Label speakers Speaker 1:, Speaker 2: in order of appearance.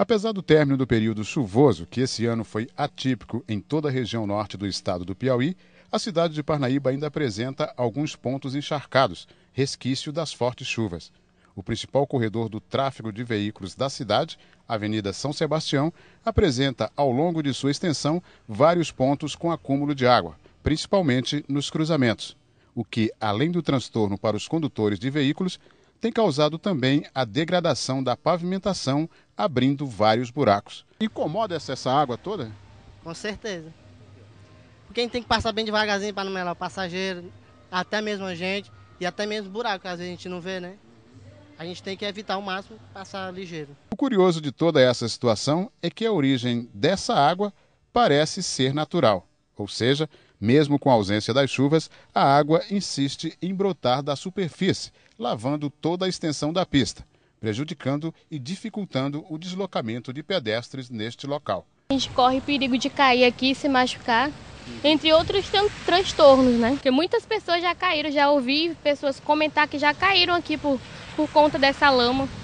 Speaker 1: Apesar do término do período chuvoso, que esse ano foi atípico em toda a região norte do estado do Piauí, a cidade de Parnaíba ainda apresenta alguns pontos encharcados, resquício das fortes chuvas. O principal corredor do tráfego de veículos da cidade, Avenida São Sebastião, apresenta ao longo de sua extensão vários pontos com acúmulo de água, principalmente nos cruzamentos, o que, além do transtorno para os condutores de veículos, tem causado também a degradação da pavimentação abrindo vários buracos. Incomoda essa, essa água toda?
Speaker 2: Com certeza. Porque a gente tem que passar bem devagarzinho para não melar o passageiro, até mesmo a gente, e até mesmo buraco, às vezes a gente não vê, né? A gente tem que evitar o máximo passar ligeiro.
Speaker 1: O curioso de toda essa situação é que a origem dessa água parece ser natural, ou seja, mesmo com a ausência das chuvas, a água insiste em brotar da superfície, lavando toda a extensão da pista prejudicando e dificultando o deslocamento de pedestres neste local.
Speaker 3: A gente corre perigo de cair aqui e se machucar, entre outros tran transtornos, né? Porque muitas pessoas já caíram, já ouvi pessoas comentar que já caíram aqui por, por conta dessa lama.